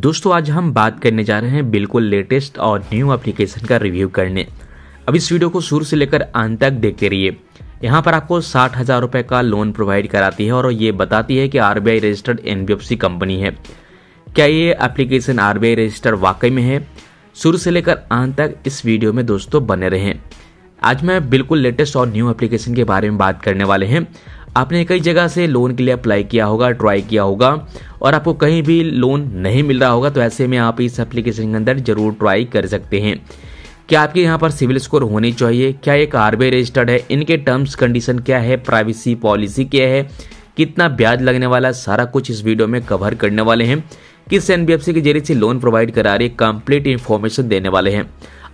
दोस्तों आज हम बात करने जा रहे हैं बिल्कुल लेटेस्ट और न्यू एप्लीकेशन का रिव्यू करने अब इस वीडियो को शुरू से लेकर अंत तक देखते रहिए यहाँ पर आपको साठ हज़ार रुपए का लोन प्रोवाइड कराती है और ये बताती है कि आर रजिस्टर्ड एन कंपनी है क्या ये एप्लीकेशन आर रजिस्टर्ड वाकई में है शुरू से लेकर अंत तक इस वीडियो में दोस्तों बने रहें आज मैं बिल्कुल लेटेस्ट और न्यू एप्लीकेशन के बारे में बात करने वाले हैं आपने कई जगह से लोन के लिए अप्लाई किया होगा ट्राई किया होगा और आपको कहीं भी लोन नहीं मिल रहा होगा तो ऐसे में आप इस एप्लीकेशन के अंदर ज़रूर ट्राई कर सकते हैं क्या आपके यहाँ पर सिविल स्कोर होनी चाहिए क्या एक आर रजिस्टर्ड है इनके टर्म्स कंडीशन क्या है प्राइवेसी पॉलिसी क्या है कितना ब्याज लगने वाला है सारा कुछ इस वीडियो में कवर करने वाले हैं किस एन के जरिए से लोन प्रोवाइड करा रही है कंप्लीट इन्फॉर्मेशन देने वाले हैं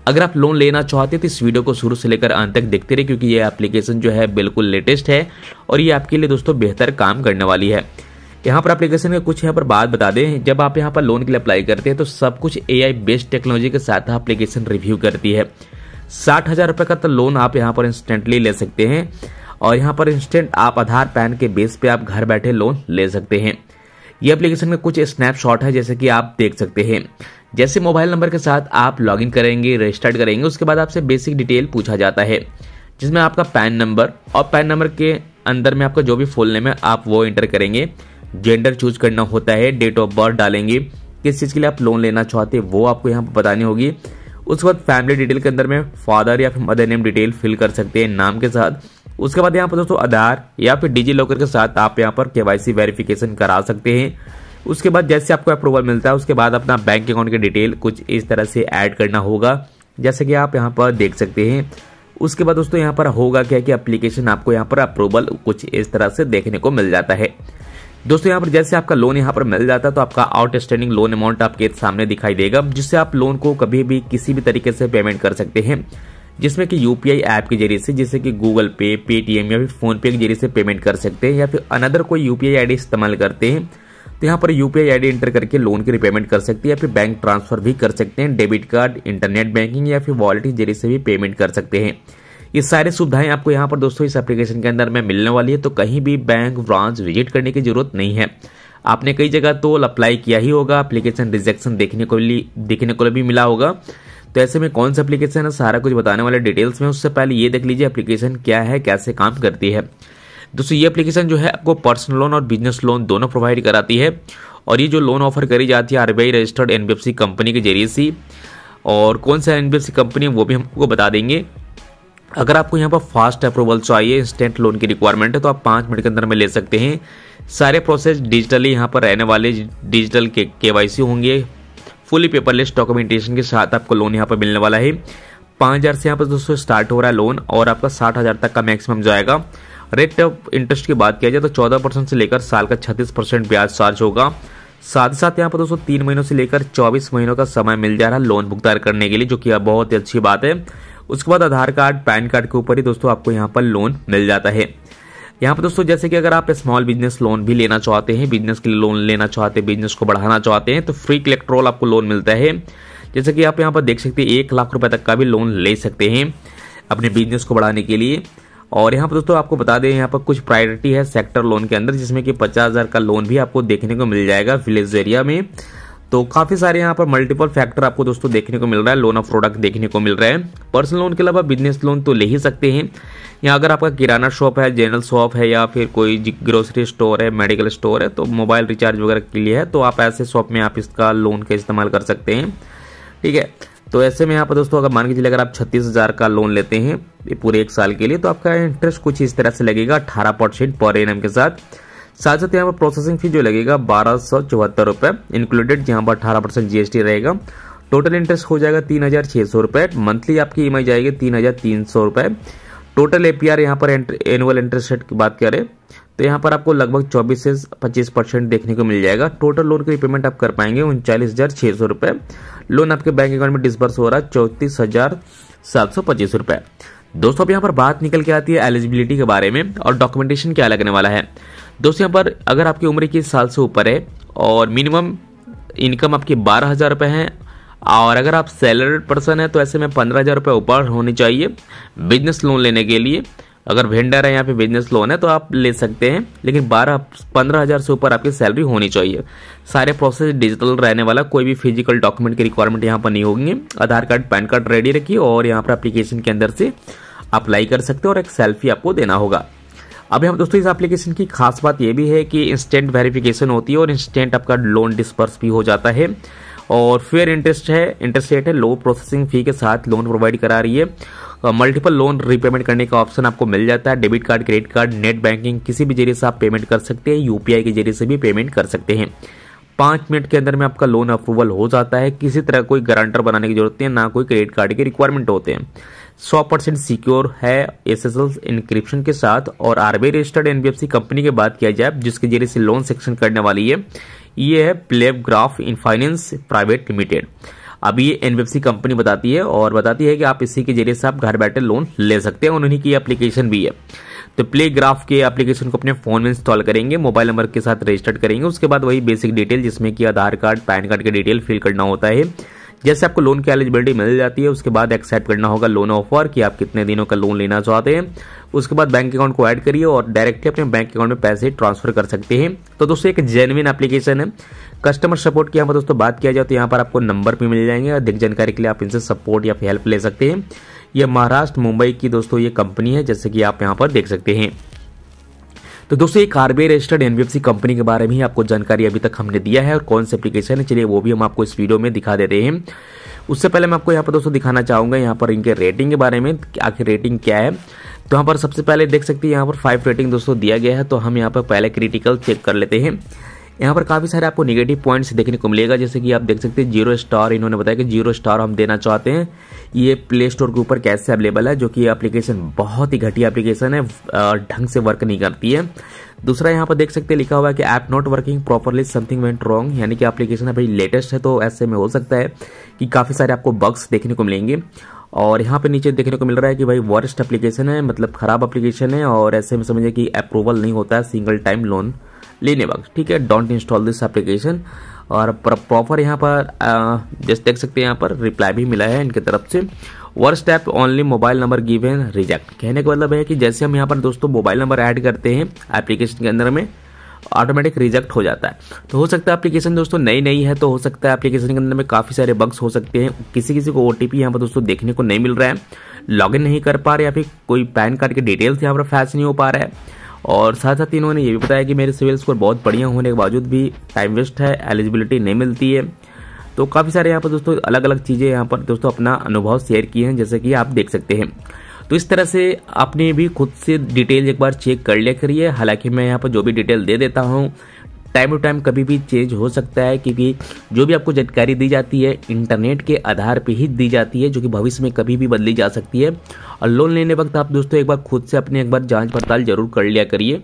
अगर आप लोन लेना चाहते हैं तो इस वीडियो को शुरू से लेकर अंत तक देखते रहे क्योंकि ये एप्लीकेशन जो है बिल्कुल लेटेस्ट है और ये आपके लिए दोस्तों बेहतर काम करने वाली है यहाँ पर एप्लीकेशन का कुछ यहाँ पर बात बता दें जब आप यहाँ पर लोन के लिए अप्लाई करते हैं तो सब कुछ ए बेस्ड टेक्नोलॉजी के साथ एप्लीकेशन रिव्यू करती है साठ हज़ार रुपये का तो लोन आप यहाँ पर इंस्टेंटली ले सकते हैं और यहाँ पर इंस्टेंट आप आधार पैन के बेस पे आप घर बैठे लोन ले सकते हैं ये एप्लीकेशन में कुछ स्नैपशॉट है जैसे कि आप देख सकते हैं जैसे मोबाइल नंबर के साथ आप लॉगिन करेंगे रजिस्टर्ड करेंगे उसके बाद आपसे बेसिक डिटेल पूछा जाता है जिसमें आपका पैन नंबर और पैन नंबर के अंदर में आपका जो भी फुल नेम है आप वो एंटर करेंगे जेंडर चूज करना होता है डेट ऑफ बर्थ डालेंगे किस चीज़ के लिए आप लोन लेना चाहते हैं वो आपको यहाँ पर बतानी होगी उसके बाद फैमिली डिटेल के अंदर में फादर या फिर मदर नेम डिटेल फिल कर सकते हैं नाम के साथ उसके बाद यहाँ पर दोस्तों आधार या फिर डिजी लॉकर के साथ आप यहाँ पर के वेरिफिकेशन करा सकते हैं उसके बाद जैसे आपको अप्रूवल मिलता है उसके बाद अपना बैंक अकाउंट की डिटेल कुछ इस तरह से ऐड करना होगा जैसे कि आप यहाँ पर देख सकते हैं उसके बाद दोस्तों यहाँ पर होगा क्या कि अप्लीकेशन आपको यहाँ पर अप्रूवल कुछ इस तरह से देखने को मिल जाता है दोस्तों यहाँ पर जैसे आपका लोन यहाँ पर मिल जाता है तो आपका आउटस्टैंडिंग लोन अमाउंट आपके सामने दिखाई देगा जिससे आप लोन को कभी भी किसी भी तरीके से पेमेंट कर सकते हैं जिसमें कि यूपीआई ऐप के जरिए से जैसे कि गूगल पे पेटीएम या फिर फोनपे के जरिए से पेमेंट कर सकते हैं या फिर अनदर कोई यूपीआई आईडी इस्तेमाल करते हैं तो यहाँ पर यूपीआई आईडी एंटर करके लोन की रिपेमेंट कर सकती है या फिर बैंक ट्रांसफर भी कर सकते हैं डेबिट कार्ड इंटरनेट बैंकिंग या फिर वॉलेट के जरिए से भी पेमेंट कर सकते हैं ये सारी सुविधाएं आपको यहाँ पर दोस्तों इस एप्लीकेशन के अंदर में मिलने वाली है तो कहीं भी बैंक ब्रांच विजिट करने की जरूरत नहीं है आपने कई जगह तो अप्लाई किया ही होगा एप्लीकेशन रिजेक्शन देखने को देखने को भी मिला होगा तो ऐसे में कौन सा एप्लीकेशन है सारा कुछ बताने वाले डिटेल्स में उससे पहले ये देख लीजिए एप्लीकेशन क्या है कैसे काम करती है दोस्तों ये एप्लीकेशन जो है आपको पर्सनल लोन और बिजनेस लोन दोनों प्रोवाइड कराती है और ये जो लोन ऑफर करी जाती है आरबीआई रजिस्टर्ड एनबीएफसी कंपनी के जरिए से और कौन सा एनबीएफसी कंपनी है वो भी हमको बता देंगे अगर आपको यहाँ पर फास्ट अप्रूवल चाहिए इंस्टेंट लोन की रिक्वायरमेंट है तो आप पाँच मिनट के अंदर में ले सकते हैं सारे प्रोसेस डिजिटली यहाँ पर रहने वाले डिजिटल के के होंगे फुली पेपरलेस डॉक्यूमेंटेशन के साथ आपको लोन यहाँ पर मिलने वाला है पाँच हज़ार से यहाँ पर दोस्तों स्टार्ट हो रहा है लोन और आपका साठ हज़ार तक का मैक्सिमम जाएगा रेट ऑफ इंटरेस्ट की बात किया जाए तो चौदह परसेंट से लेकर साल का छत्तीस परसेंट ब्याज चार्ज होगा साथ ही साथ यहाँ पर दोस्तों तीन महीनों से लेकर चौबीस महीनों का समय मिल जा रहा है लोन भुगतान करने के लिए जो कि बहुत ही अच्छी बात है उसके बाद आधार कार्ड पैन कार्ड के ऊपर ही दोस्तों आपको यहाँ पर लोन मिल जाता है यहाँ पर दोस्तों जैसे कि अगर आप स्मॉल बिजनेस लोन भी लेना चाहते हैं बिजनेस के लिए लोन लेना चाहते हैं बिजनेस को बढ़ाना चाहते हैं तो फ्री कलेक्ट्रोल आपको लोन मिलता है जैसे कि आप यहाँ पर देख सकते हैं एक लाख रुपए तक का भी लोन ले सकते हैं अपने बिजनेस को बढ़ाने के लिए और यहाँ पर दोस्तों आपको बता दें यहाँ पर कुछ प्रायोरिटी है सेक्टर लोन के अंदर जिसमें कि पचास हज़ार का लोन भी आपको देखने को मिल जाएगा विलेज एरिया में तो काफ़ी सारे यहाँ पर मल्टीपल फैक्टर आपको दोस्तों देखने को मिल रहा है लोन ऑफ प्रोडक्ट देखने को मिल रहा है पर्सनल लोन के अलावा बिजनेस लोन तो ले ही सकते हैं या अगर आपका किराना शॉप है जनरल शॉप है या फिर कोई ग्रोसरी स्टोर है मेडिकल स्टोर है तो मोबाइल रिचार्ज वगैरह के लिए है तो आप ऐसे शॉप में आप इसका लोन का इस्तेमाल कर सकते हैं ठीक है तो ऐसे में यहाँ पर दोस्तों अगर मान के चलिए अगर आप छत्तीस हज़ार का लोन लेते हैं पूरे एक साल के लिए तो आपका इंटरेस्ट कुछ इस तरह से लगेगा अठारह परसेंट पर एन के साथ साथ साथ यहाँ पर प्रोसेसिंग फी जो लगेगा बारह सौ चौहत्तर रुपये इंक्लूडेड यहाँ पर अठारह परसेंट जीएसटी रहेगा टोटल इंटरेस्ट हो जाएगा तीन हज़ार सौ रुपये मंथली आपकी ई जाएगी तीन हज़ार तीन सौ टोटल ए पी आर यहाँ पर एनुअल इंटरेस्ट रेट की बात करें तो यहाँ पर आपको लगभग 24 से 25 परसेंट देखने को मिल जाएगा टोटल लोन की रिपेमेंट आप कर पाएंगे उनचालीस हज़ार छह सौ रुपए लोन आपके बैंक अकाउंट में डिसबर्स हो रहा है चौतीस हज़ार सात सौ पच्चीस रुपए दोस्तों अब यहाँ पर बात निकल के आती है एलिजिबिलिटी के बारे में और डॉक्यूमेंटेशन क्या लगने वाला है दोस्तों यहाँ पर अगर आपकी उम्र इक्कीस साल से ऊपर है और मिनिमम इनकम आपकी बारह हज़ार रुपए है और अगर आप सैलरीड पर्सन है तो ऐसे में पंद्रह हज़ार रुपए ऊपर होने चाहिए बिजनेस लोन लेने के लिए अगर वेंडर है यहाँ पे बिजनेस लोन है तो आप ले सकते हैं लेकिन बारह पंद्रह हज़ार से ऊपर आपकी सैलरी होनी चाहिए सारे प्रोसेस डिजिटल रहने वाला कोई भी फिजिकल डॉक्यूमेंट की रिक्वायरमेंट यहाँ पर नहीं होगी Aadhaar card PAN card ready रखिए और यहाँ पर एप्लीकेशन के अंदर से अप्लाई कर सकते हैं और एक सेल्फी आपको देना होगा अभी हम दोस्तों इस एप्लीकेशन की खास बात यह भी है कि इंस्टेंट वेरिफिकेशन होती है और इंस्टेंट आपका लोन डिस्पर्स भी हो जाता है और फेयर इंटरेस्ट है इंटरेस्ट रेट है लो प्रोसेसिंग फी के साथ लोन प्रोवाइड करा रही है मल्टीपल लोन रीपेमेंट करने का ऑप्शन आपको मिल जाता है debit card credit card net banking किसी भी जरिए से आप पेमेंट कर सकते हैं यूपीआई के जरिए से भी पेमेंट कर सकते हैं पाँच मिनट के अंदर में आपका लोन अप्रूवल हो जाता है किसी तरह कोई गारंटर बनाने की जरूरत है ना कोई क्रेडिट कार्ड के रिक्वायरमेंट होते हैं सौ परसेंट सिक्योर है एस एस एल इनक्रिप्शन के साथ और आरबीआई रजिस्टर्ड एनबीएफसी कंपनी की बात किया जाए जिसके जरिए से लोन सेक्शन करने वाली है ये है Playgraph in finance private limited अभी ये एनबीएफसी कंपनी बताती है और बताती है कि आप इसी के जरिए से आप घर बैठे लोन ले सकते हैं उन्हीं की एप्लीकेशन भी है तो प्ले ग्राफ के एप्लीकेशन को अपने फ़ोन में इंस्टॉल करेंगे मोबाइल नंबर के साथ रजिस्टर्ड करेंगे उसके बाद वही बेसिक डिटेल जिसमें कि आधार कार्ड पैन कार्ड की डिटेल फिल करना होता है जैसे आपको लोन की एलिजिबिलिटी मिल जाती है उसके बाद एक्सेप्ट करना होगा लोन ऑफर कि आप कितने दिनों का लोन लेना चाहते हैं उसके बाद बैंक अकाउंट को ऐड करिए और डायरेक्टली अपने बैंक अकाउंट में पैसे ट्रांसफर कर सकते हैं तो दोस्तों एक जेनविन एप्लीकेशन है कस्टमर सपोर्ट की यहाँ पर दोस्तों बात किया जाए तो यहाँ पर आपको नंबर भी मिल जाएंगे अधिक जानकारी के लिए आप इनसे सपोर्ट या हेल्प ले सकते हैं यह महाराष्ट्र मुंबई की दोस्तों ये कंपनी है जैसे कि आप यहाँ पर देख सकते हैं तो दोस्तों एक आर रजिस्टर्ड एनबीएफसी कंपनी के बारे में ही आपको जानकारी अभी तक हमने दिया है और कौन से एप्लीकेशन है चलिए वो भी हम आपको इस वीडियो में दिखा देते हैं उससे पहले मैं आपको यहाँ पर दोस्तों दिखाना चाहूंगा यहाँ पर इनके रेटिंग के बारे में आखिर रेटिंग क्या है तो यहाँ पर सबसे पहले देख सकते हैं यहाँ पर फाइव रेटिंग दोस्तों दिया गया है तो हम यहाँ पर पहले क्रिटिकल चेक कर लेते हैं यहाँ पर काफ़ी सारे आपको निगेटिव पॉइंट्स देखने को मिलेगा जैसे कि आप देख सकते हैं जीरो स्टार इन्होंने बताया कि जीरो स्टार हम देना चाहते हैं ये प्ले स्टोर के ऊपर कैसे अवेलेबल है जो कि एप्लीकेशन बहुत ही घटिया एप्लीकेशन है ढंग से वर्क नहीं करती है दूसरा यहाँ पर देख सकते हैं लिखा हुआ है कि app not working properly something went wrong यानी कि एप्लीकेशन अभी लेटेस्ट है तो ऐसे में हो सकता है कि काफ़ी सारे आपको बग्स देखने को मिलेंगे और यहाँ पे नीचे देखने को मिल रहा है कि भाई वर्स्ट एप्लीकेशन है मतलब ख़राब एप्लीकेशन है और ऐसे में समझिए कि अप्रूवल नहीं होता है सिंगल टाइम लोन वक्त ठीक है डोंट इंस्टॉल दिस एप्लीकेशन और प्रॉपर यहाँ पर जैसे देख सकते हैं यहाँ पर रिप्लाई भी मिला है इनके तरफ से वर step only mobile number given reject कहने का मतलब है कि जैसे हम यहाँ पर दोस्तों मोबाइल नंबर ऐड करते हैं एप्लीकेशन के अंदर में ऑटोमेटिक रिजेक्ट हो जाता है तो हो सकता है एप्लीकेशन दोस्तों नई नई है तो हो सकता है एप्लीकेशन के अंदर में काफ़ी सारे बग्स हो सकते हैं किसी किसी को ओ टी यहाँ पर दोस्तों देखने को नहीं मिल रहा है लॉगिन नहीं कर पा रहे या फिर कोई पैन कार्ड के डिटेल्स यहाँ पर फैस नहीं हो पा रहा है और साथ साथ इन्होंने ये भी बताया कि मेरे सिविल स्कोर बहुत बढ़िया होने के बावजूद भी टाइम वेस्ट है एलिजिबिलिटी नहीं मिलती है तो काफ़ी सारे यहाँ पर दोस्तों अलग अलग चीज़ें यहाँ पर दोस्तों अपना अनुभव शेयर किए हैं जैसे कि आप देख सकते हैं तो इस तरह से आपने भी खुद से डिटेल एक बार चेक कर लिया करिए हालांकि मैं यहाँ पर जो भी डिटेल दे देता हूँ टाइम टू टाइम कभी भी चेंज हो सकता है क्योंकि जो भी आपको जानकारी दी जाती है इंटरनेट के आधार पर ही दी जाती है जो कि भविष्य में कभी भी बदली जा सकती है और लोन लेने वक्त आप दोस्तों एक बार खुद से अपने एक बार जांच पड़ताल जरूर कर लिया करिए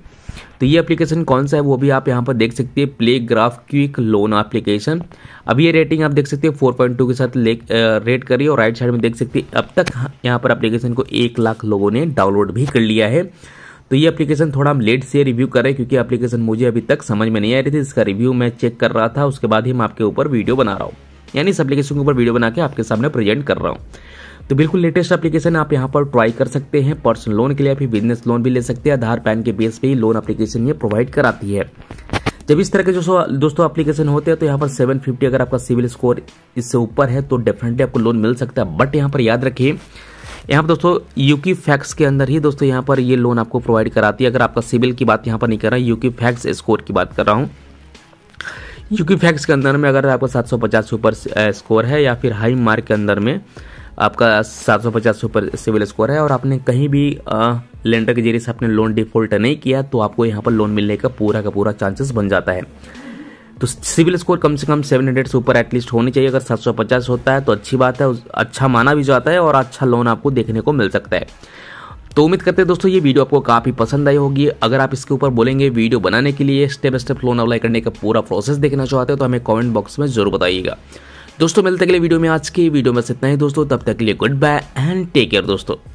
तो ये एप्लीकेशन कौन सा है वो भी आप यहाँ पर देख सकते हैं Playgraph quick loan application अब ये रेटिंग आप देख सकते हैं 4.2 के साथ ले रेट करिए और राइट साइड में देख सकते हैं अब तक यहाँ पर एप्लीकेशन को एक लाख लोगों ने डाउनलोड भी कर लिया है तो ये एप्लीकेशन थोड़ा हम लेट से रिव्यू करें क्योंकि एप्लीकेशन मुझे अभी तक समझ में नहीं आ रही थी इसका रिव्यू मैं चेक कर रहा था उसके बाद ही मैं आपके ऊपर वीडियो बना रहा हूँ यानी इस एप्लीकेशन के ऊपर वीडियो बना के आपके सामने प्रेजेंट कर रहा हूँ तो बिल्कुल लेटेस्ट एप्लीकेशन आप यहाँ पर ट्राई कर सकते हैं पर्सनल लोन के लिए आप बिजनेस लोन भी ले सकते हैं आधार पैन के बेस पर ही लोन एप्लीकेशन ये प्रोवाइड कराती है जब इस तरह के जो दोस्तों एप्लीकेशन होते हैं तो यहाँ पर 750 अगर आपका सिविल स्कोर इससे ऊपर है तो डेफिनेटली आपको लोन मिल सकता है बट यहाँ पर याद रखिए यहाँ पर दोस्तों यूकी फैक्स के अंदर ही दोस्तों यहाँ पर ये लोन आपको प्रोवाइड कराती है अगर आपका सिविल की बात यहाँ पर नहीं कर रहा यूकी फैक्स स्कोर की बात कर रहा हूँ यूकी फैक्स के अंदर में अगर आपका 750 पचास ऊपर स्कोर है या फिर हाई मार्क के अंदर में आपका 750 पचास ऊपर सिविल स्कोर है और आपने कहीं भी लेंडर के जरिए से आपने लोन डिफॉल्ट नहीं किया तो आपको यहाँ पर लोन मिलने का पूरा का पूरा चांसेस बन जाता है तो सिविल स्कोर कम से कम 700 से ऊपर एटलीस्ट होनी चाहिए अगर 750 होता है तो अच्छी बात है अच्छा माना भी जाता है और अच्छा लोन आपको देखने को मिल सकता है तो उम्मीद करते हैं दोस्तों ये वीडियो आपको काफ़ी पसंद आई होगी अगर आप इसके ऊपर बोलेंगे वीडियो बनाने के लिए स्टेप स्टेप लोन अप्लाई करने का पूरा प्रोसेस देखना चाहते हो तो हमें कमेंट बॉक्स में जरूर बताइएगा दोस्तों मिलते अगले वीडियो में आज की वीडियो में इतना ही दोस्तों तब तक के लिए good bye and take care दोस्तों